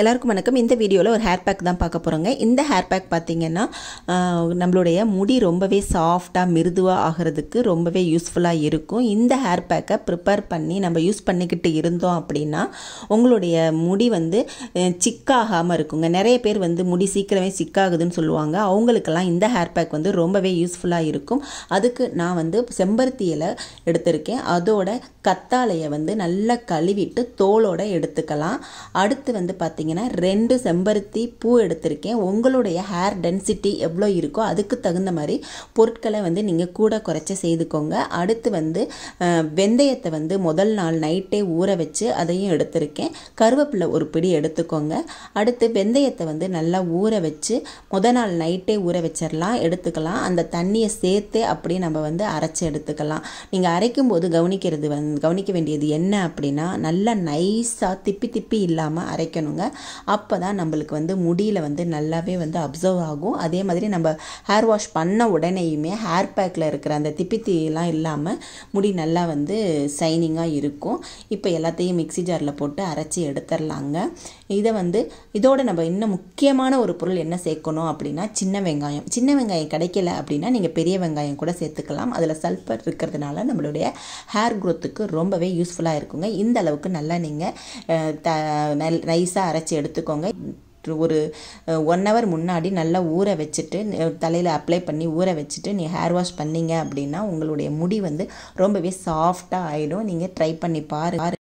எல்லாருக்கும் வணக்கம் இந்த வீடியோவில் ஒரு ஹேர் பேக் தான் பார்க்க போகிறோங்க இந்த ஹேர் பேக் பார்த்திங்கன்னா நம்மளுடைய முடி ரொம்பவே சாஃப்டாக மிருதுவாக ஆகிறதுக்கு ரொம்பவே யூஸ்ஃபுல்லாக இருக்கும் இந்த ஹேர் பேக்கை ப்ரிப்பேர் பண்ணி நம்ம யூஸ் பண்ணிக்கிட்டு இருந்தோம் அப்படின்னா உங்களுடைய முடி வந்து சிக்காகாமல் இருக்குங்க நிறைய பேர் வந்து முடி சீக்கிரமே சிக்காகுதுன்னு சொல்லுவாங்க அவங்களுக்கெல்லாம் இந்த ஹேர் பேக் வந்து ரொம்பவே யூஸ்ஃபுல்லாக இருக்கும் அதுக்கு நான் வந்து செம்பருத்தியில் எடுத்திருக்கேன் அதோட கத்தாழையை வந்து நல்லா கழுவிட்டு தோலோடு எடுத்துக்கலாம் அடுத்து வந்து பார்த்திங்கன்னா பார்த்தீங்கன்னா ரெண்டு செம்பருத்தி பூ எடுத்திருக்கேன் உங்களுடைய ஹேர் டென்சிட்டி எவ்வளோ இருக்கோ அதுக்கு தகுந்த மாதிரி பொருட்களை வந்து நீங்கள் கூட குறைச்ச செய்துக்கோங்க அடுத்து வந்து வெந்தயத்தை வந்து முதல் நாள் நைட்டே ஊற வச்சு அதையும் எடுத்திருக்கேன் கருவேப்பிலை ஒரு பிடி எடுத்துக்கோங்க அடுத்து வெந்தயத்தை வந்து நல்லா ஊற வச்சு முத நாள் நைட்டே ஊற வச்சிடலாம் எடுத்துக்கலாம் அந்த தண்ணியை சேர்த்து அப்படியே நம்ம வந்து அரைச்சி எடுத்துக்கலாம் நீங்கள் அரைக்கும் போது கவனிக்கிறது வந் கவனிக்க வேண்டியது என்ன அப்படின்னா நல்லா நைஸாக திப்பி திப்பி இல்லாமல் அரைக்கணுங்க அப்போ தான் நம்மளுக்கு வந்து முடியில் வந்து நல்லாவே வந்து அப்சர்வ் ஆகும் அதே மாதிரி நம்ம ஹேர் வாஷ் பண்ண உடனேயுமே ஹேர் பேக்கில் இருக்கிற அந்த திப்பித்தியெல்லாம் இல்லாமல் முடி நல்லா வந்து சைனிங்காக இருக்கும் இப்போ எல்லாத்தையும் மிக்சி ஜாரில் போட்டு அரைச்சி எடுத்துடலாங்க இதை வந்து இதோட நம்ம இன்னும் முக்கியமான ஒரு பொருள் என்ன சேர்க்கணும் அப்படின்னா சின்ன வெங்காயம் சின்ன வெங்காயம் கிடைக்கல அப்படின்னா நீங்கள் பெரிய வெங்காயம் கூட சேர்த்துக்கலாம் அதில் சல்ஃபர் இருக்கிறதுனால நம்மளுடைய ஹேர் க்ரோத்துக்கு ரொம்பவே யூஸ்ஃபுல்லாக இருக்குங்க இந்த அளவுக்கு நல்லா நீங்கள் த நைஸாக அரைச்சி அரைச்சி எடுத்துக்கோங்க ஒரு ஒன் ஹவர் முன்னாடி நல்லா ஊற வச்சுட்டு தலையில் அப்ளை பண்ணி ஊற வச்சுட்டு நீ ஹேர் வாஷ் பண்ணிங்க அப்படின்னா உங்களுடைய முடி வந்து ரொம்பவே சாஃப்டாக ஆகிடும் நீங்கள் ட்ரை பண்ணி பாரு